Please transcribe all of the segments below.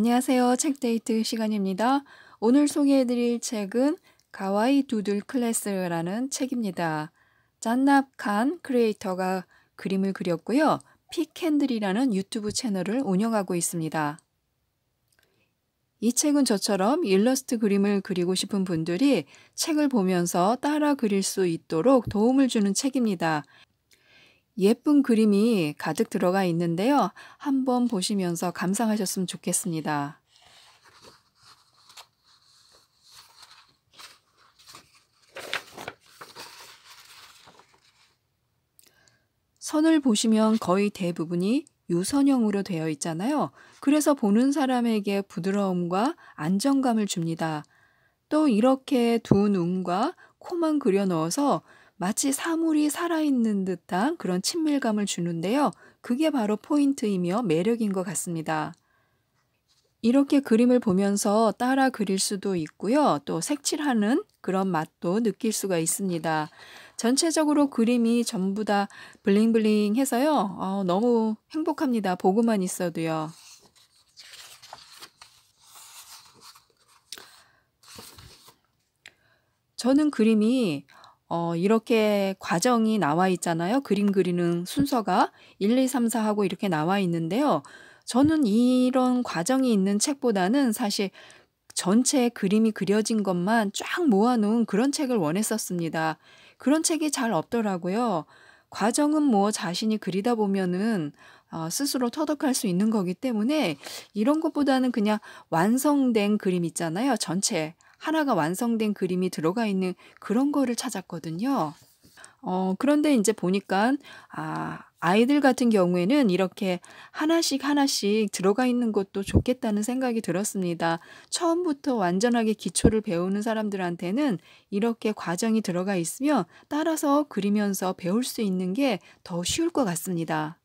안녕하세요. 책데이트 시간입니다. 오늘 소개해드릴 책은 가와이 두들 클래스라는 책입니다. 짠납 칸 크리에이터가 그림을 그렸고요. 피캔들이라는 유튜브 채널을 운영하고 있습니다. 이 책은 저처럼 일러스트 그림을 그리고 싶은 분들이 책을 보면서 따라 그릴 수 있도록 도움을 주는 책입니다. 예쁜 그림이 가득 들어가 있는데요. 한번 보시면서 감상하셨으면 좋겠습니다. 선을 보시면 거의 대부분이 유선형으로 되어 있잖아요. 그래서 보는 사람에게 부드러움과 안정감을 줍니다. 또 이렇게 두눈과 코만 그려 넣어서 마치 사물이 살아있는 듯한 그런 친밀감을 주는데요. 그게 바로 포인트이며 매력인 것 같습니다. 이렇게 그림을 보면서 따라 그릴 수도 있고요. 또 색칠하는 그런 맛도 느낄 수가 있습니다. 전체적으로 그림이 전부 다 블링블링해서요. 어, 너무 행복합니다. 보고만 있어도요. 저는 그림이 어, 이렇게 과정이 나와 있잖아요. 그림 그리는 순서가 1, 2, 3, 4하고 이렇게 나와 있는데요. 저는 이런 과정이 있는 책보다는 사실 전체 그림이 그려진 것만 쫙 모아놓은 그런 책을 원했었습니다. 그런 책이 잘 없더라고요. 과정은 뭐 자신이 그리다 보면은 어, 스스로 터득할 수 있는 거기 때문에 이런 것보다는 그냥 완성된 그림 있잖아요. 전체 하나가 완성된 그림이 들어가 있는 그런 거를 찾았거든요. 어, 그런데 이제 보니까, 아, 아이들 같은 경우에는 이렇게 하나씩 하나씩 들어가 있는 것도 좋겠다는 생각이 들었습니다. 처음부터 완전하게 기초를 배우는 사람들한테는 이렇게 과정이 들어가 있으면 따라서 그리면서 배울 수 있는 게 더 쉬울 것 같습니다.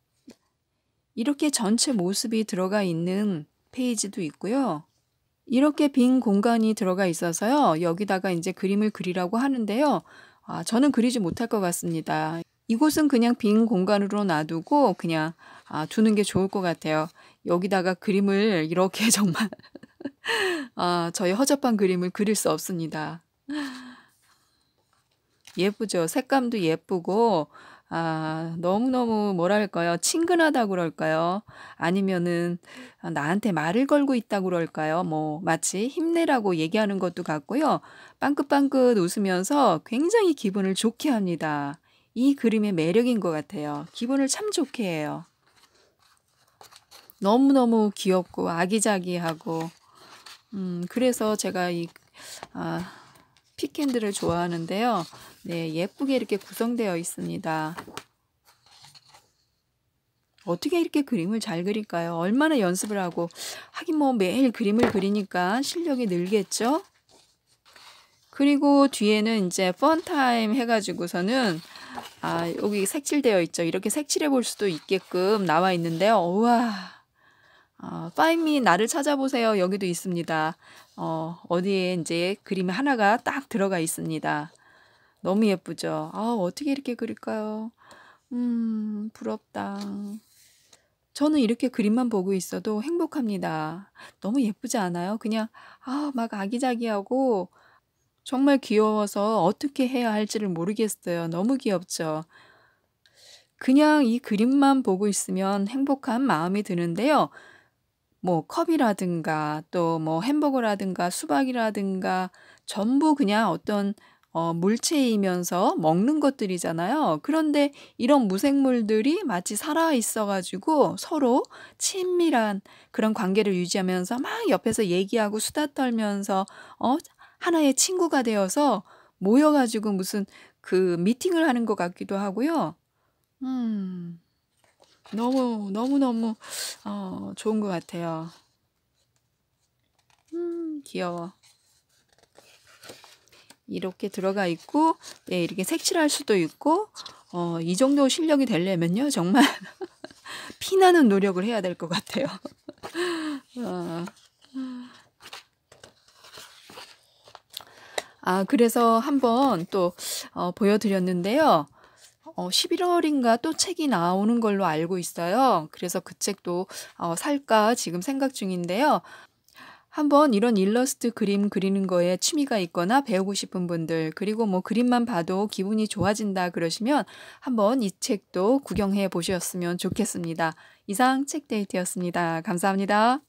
이렇게 전체 모습이 들어가 있는 페이지도 있고요. 이렇게 빈 공간이 들어가 있어서요. 여기다가 이제 그림을 그리라고 하는데요. 아, 저는 그리지 못할 것 같습니다. 이곳은 그냥 빈 공간으로 놔두고 그냥 아, 두는 게 좋을 것 같아요. 여기다가 그림을 이렇게 정말 아, 저희 허접한 그림을 그릴 수 없습니다. 예쁘죠? 색감도 예쁘고 아, 너무너무 뭐랄까요? 친근하다 그럴까요? 아니면은 나한테 말을 걸고 있다 고 그럴까요? 뭐 마치 힘내라고 얘기하는 것도 같고요. 빵긋빵긋 웃으면서 굉장히 기분을 좋게 합니다. 이 그림의 매력인 것 같아요. 기분을 참 좋게 해요. 너무너무 귀엽고 아기자기하고 음, 그래서 제가 이 아, 피캔들을 좋아하는데요. 네, 예쁘게 이렇게 구성되어 있습니다. 어떻게 이렇게 그림을 잘 그릴까요? 얼마나 연습을 하고 하긴 뭐 매일 그림을 그리니까 실력이 늘겠죠? 그리고 뒤에는 이제 펀타임 해가지고서는 아 여기 색칠되어 있죠. 이렇게 색칠해 볼 수도 있게끔 나와 있는데요. 우와 파인미 어, 나를 찾아보세요. 여기도 있습니다. 어, 어디에 이제 그림 하나가 딱 들어가 있습니다. 너무 예쁘죠? 아, 어떻게 이렇게 그릴까요? 음, 부럽다. 저는 이렇게 그림만 보고 있어도 행복합니다. 너무 예쁘지 않아요? 그냥, 아, 막 아기자기하고 정말 귀여워서 어떻게 해야 할지를 모르겠어요. 너무 귀엽죠? 그냥 이 그림만 보고 있으면 행복한 마음이 드는데요. 뭐 컵이라든가 또 뭐 햄버거라든가 수박이라든가 전부 그냥 어떤 어, 물체이면서 먹는 것들이잖아요. 그런데 이런 무생물들이 마치 살아 있어가지고 서로 친밀한 그런 관계를 유지하면서 막 옆에서 얘기하고 수다 떨면서 어, 하나의 친구가 되어서 모여가지고 무슨 그 미팅을 하는 것 같기도 하고요. 음, 너무, 너무너무, 어, 좋은 것 같아요. 음, 귀여워. 이렇게 들어가 있고 네, 이렇게 색칠할 수도 있고 어, 이 정도 실력이 되려면요 정말 피나는 노력을 해야 될 것 같아요. 어. 아 그래서 한번 또 어, 보여드렸는데요. 어, 11월인가 또 책이 나오는 걸로 알고 있어요. 그래서 그 책도 어, 살까 지금 생각 중인데요. 한번 이런 일러스트 그림 그리는 거에 취미가 있거나 배우고 싶은 분들, 그리고 뭐 그림만 봐도 기분이 좋아진다 그러시면 한번 이 책도 구경해 보셨으면 좋겠습니다. 이상 책데이트였습니다. 감사합니다.